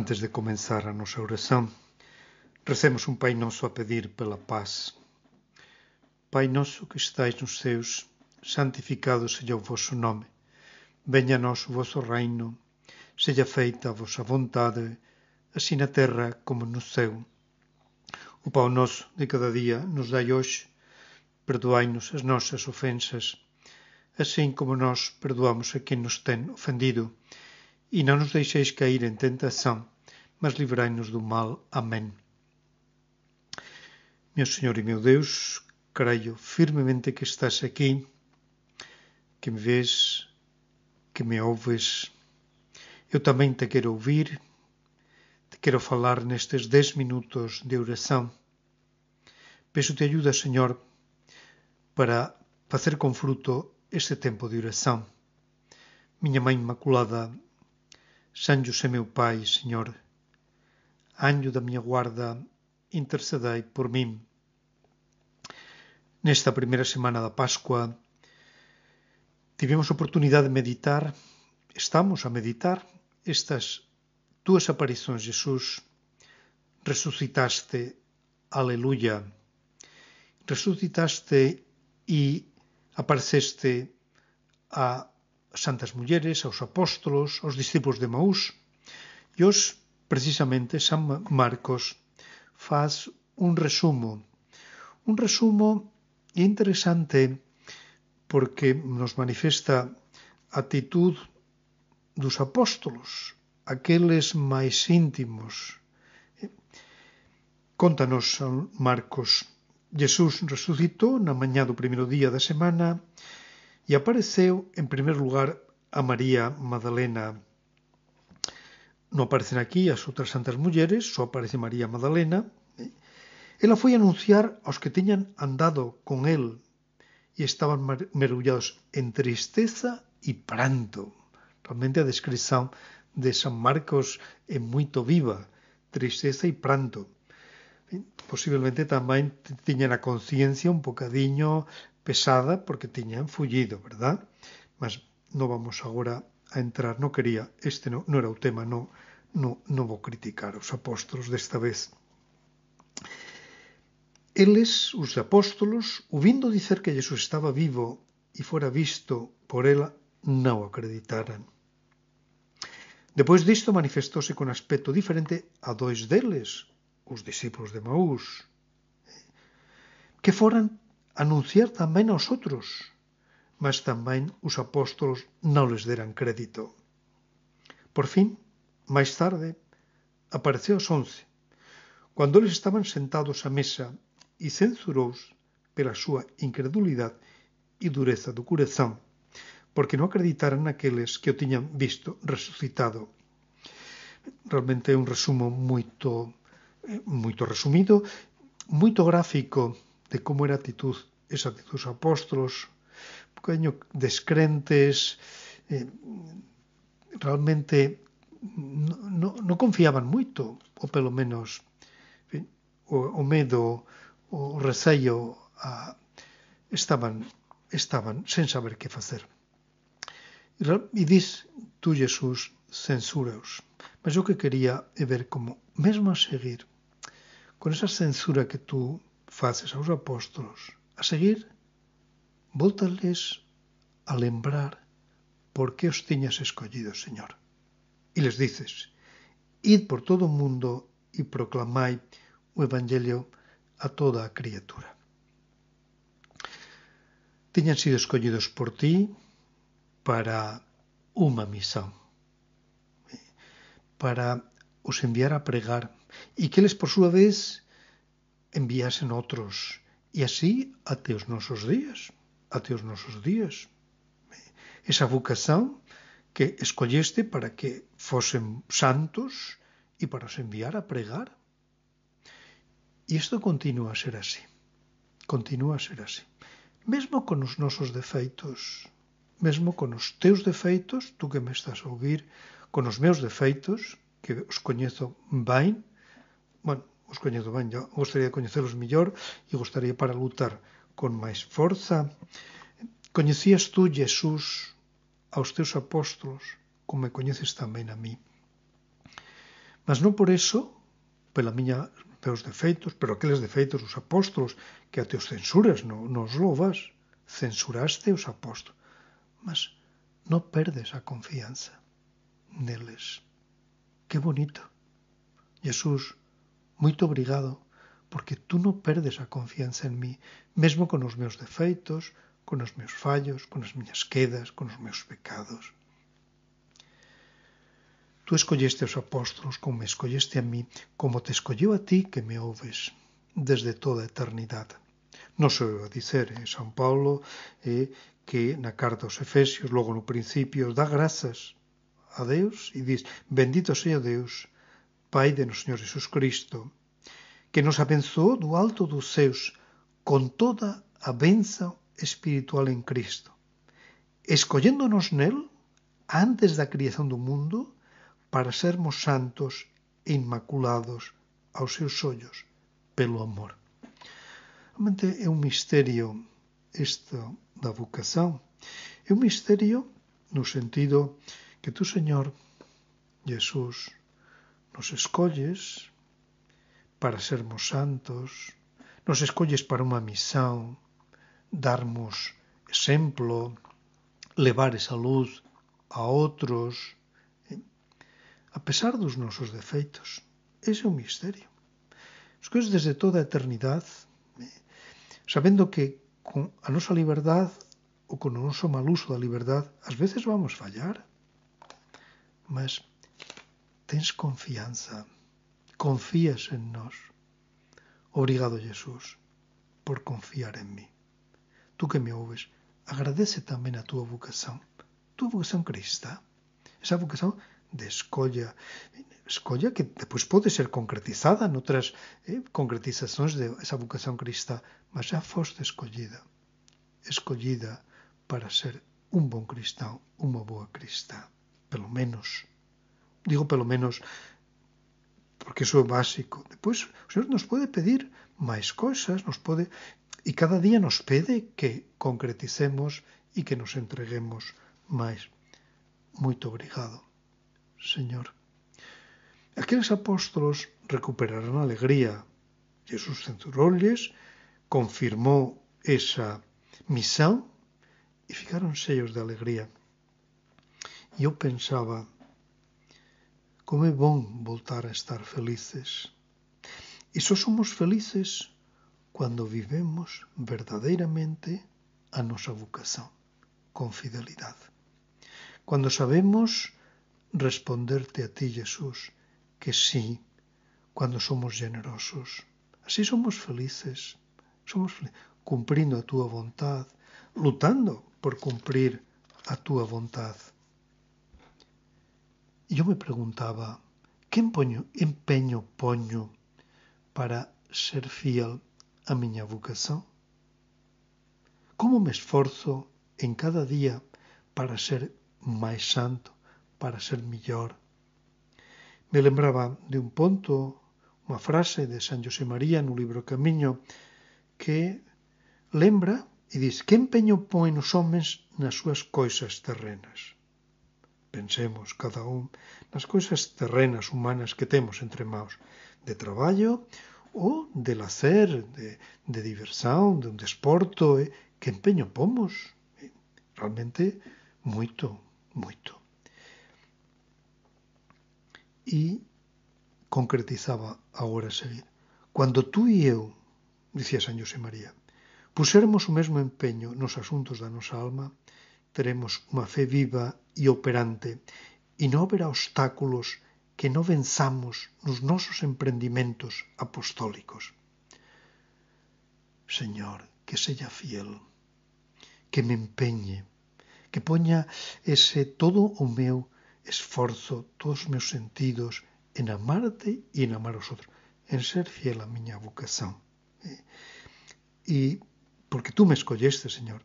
Antes de começar a nossa oração, recemos um Pai Nosso a pedir pela paz. Pai Nosso que estais nos céus, santificado seja o vosso nome. Venha a nós o vosso reino, seja feita a vossa vontade, assim na terra como no céu. O pão nosso de cada dia nos dai hoje. Perdoai-nos as nossas ofensas, assim como nós perdoamos a quem nos tem ofendido e não nos deixeis cair em tentação, mas livrai-nos do mal. Amém. Meu Senhor e meu Deus, creio firmemente que estás aqui, que me vês, que me ouves. Eu também te quero ouvir, te quero falar nestes dez minutos de oração. Peço-te ajuda, Senhor, para fazer com fruto este tempo de oração. Minha Mãe Imaculada, San José meu Pai, Señor, anjo da miña guarda, intercedei por mim. Nesta primeira semana da Pascua tivemos oportunidade de meditar, estamos a meditar estas túas aparicións, Jesús, resucitaste, aleluia, resucitaste e apareceste a as santas mulleres, aos apóstolos, aos discípulos de Maús. E os, precisamente, San Marcos faz un resumo. Un resumo interesante porque nos manifesta a actitud dos apóstolos, aqueles máis íntimos. Contanos, San Marcos, Jesús resucitou na mañá do primeiro día da semana, e apareceu en primer lugar a María Magdalena. Non aparecen aquí as outras santas mulleres, só aparece María Magdalena. Ela foi anunciar aos que teñan andado con el e estaban mergullados en tristeza e pranto. Realmente a descripción de San Marcos é moito viva, tristeza e pranto. Posiblemente tamén tiñan a conciencia un bocadiño pesada porque tiñan fullido, verdad? Mas non vamos agora a entrar, non quería, este non, non era o tema, non, non, non vou criticar os apóstolos desta vez. Eles, os apóstolos, ouvindo dicer que Jesus estaba vivo e fora visto por ela, non o acreditaran. Depois disto manifestóse con aspecto diferente a dois deles, os discípulos de Maús, eh, que foran anunciar tamén aos outros, mas tamén os apóstolos non les deran crédito. Por fin, máis tarde, apareceu os once, cando eles estaban sentados á mesa e censuraos pela súa incredulidade e dureza do corazón, porque non acreditaran aqueles que o tiñan visto resucitado. Realmente é un resumo moito eh, moito resumido, moito gráfico de como era a actitud, esa actitud dos apóstolos, un poquinho descrentes, eh, realmente no, no, confiaban moito, ou pelo menos en fin, o, o medo, o receio, a, estaban estaban sen saber que facer. E dis, tú, Jesús, censúraos. Mas o que quería é ver como, mesmo a seguir, con esa censura que tú faces aos apóstolos. A seguir, voltales a lembrar por que os tiñas escollido, Señor. E les dices, id por todo o mundo e proclamai o Evangelio a toda a criatura. Tiñan sido escollidos por ti para unha misión, eh, para os enviar a pregar, e que eles, por súa vez, enviasen outros e así até os nosos días, até os nosos días. Esa vocación que escolleste para que fosen santos e para os enviar a pregar. E isto continua a ser así. Continúa a ser así. Mesmo con os nosos defeitos, mesmo con os teus defeitos, tú que me estás a ouvir, con os meus defeitos, que os coñezo ben, bueno, os coñezo ben, yo gostaría de coñecelos mellor e gostaría para lutar con máis forza. Coñecías tú, Jesús, aos teus apóstolos, como me coñeces tamén a mí. Mas non por eso, pela miña pelos defeitos, pero aqueles defeitos dos apóstolos que a teus censuras, non nos lobas, censuraste os apóstolos. Mas non perdes a confianza neles. Que bonito. Jesús, Moito obrigado, porque tú non perdes a confianza en mí, mesmo con os meus defeitos, con os meus fallos, con as miñas quedas, con os meus pecados. Tú escolleste os apóstolos como me escolleste a mí, como te escolleu a ti que me ouves, desde toda a eternidade. Non se a dicer, en eh, San Paulo eh, que na carta aos Efesios, logo no principio, dá grazas a Deus e diz, bendito sea Deus Pai de noso Señor Cristo, que nos abençoou do alto dos seus con toda a benção espiritual en Cristo, escolléndonos nel antes da criación do mundo para sermos santos e inmaculados aos seus ollos pelo amor. Realmente é un misterio isto da vocación. É un misterio no sentido que tu, Señor, Jesús, nos escolles para sermos santos, nos escolles para unha misión, darmos exemplo, levar esa luz a outros, eh, a pesar dos nosos defeitos. Ese é o misterio. Os que desde toda a eternidade, eh, sabendo que con a nosa liberdade ou con o noso mal uso da liberdade, ás veces vamos fallar, mas tens confiança, confias em nós. Obrigado Jesús por confiar en mí. Tú que me ouves, agradece também a tua vocação. Tu vocação cristã, essa vocação, de escolha escolha que depois pode ser concretizada noutras eh, concretizações de esa vocación mas já foste escolhida, escolhida para ser um bom cristão, uma boa cristã, pelo menos Digo por lo menos porque eso es básico. Después, el Señor nos puede pedir más cosas, nos puede y cada día nos pide que concreticemos y que nos entreguemos más. muy obrigado, Señor. Aquellos apóstolos recuperaron alegría. Jesús censuróles, confirmó esa misión y fijaron sellos de alegría. yo pensaba, como es bom voltar a estar felices. Y e só somos felices cuando vivemos verdaderamente a nuestra vocación, con fidelidad. Cuando sabemos responderte a ti, Jesús, que sí, cuando somos generosos. Así somos felices, somos a tu voluntad, lutando por cumplir a tu voluntad. E eu me preguntaba, que empeño, empeño poño para ser fiel a miña vocación? Como me esforzo en cada día para ser máis santo, para ser mellor? Me lembraba de un ponto, unha frase de San José María no libro Camiño que lembra e diz que empeño poen nos homens nas súas coisas terrenas. Pensemos cada un nas cousas terrenas humanas que temos entre maus, de traballo ou de lacer, de, de diversión, de un desporto, eh? que empeño pomos. Eh? Realmente, moito, moito. E concretizaba agora a seguir. Cando tú e eu, dicía San José María, pusermos o mesmo empeño nos asuntos da nosa alma, tenemos una fe viva y operante y no verá obstáculos que no venzamos nos nosos emprendimientos apostólicos. Señor, que sea fiel, que me empeñe, que ponga ese todo o meu esforzo, todos mis sentidos en amarte y en amar los otros, en ser fiel a miña vocación. E porque tú me escolleste, Señor,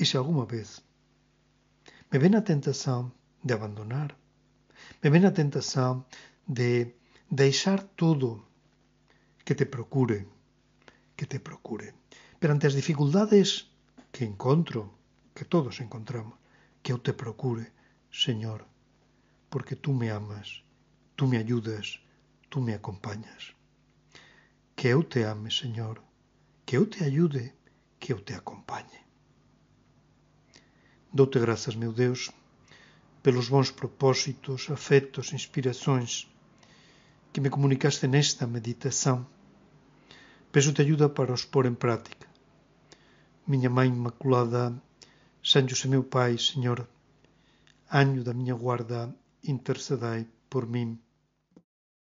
y si alguna vez me vem a tentação de abandonar, me vem a tentação de deixar tudo que te procure, que te procure. Perante as dificuldades que encontro, que todos encontramos, que eu te procure, Senhor, porque tu me amas, tu me ajudas, tu me acompanhas. Que eu te ame, Senhor, que eu te ajude, que eu te acompanhe. Dou-te graças, meu Deus, pelos bons propósitos, afetos, inspirações que me comunicaste nesta meditação. Peço-te ajuda para os pôr em prática. Minha Mãe Imaculada, São José, meu Pai, Senhor, anjo da minha guarda, intercedei por mim.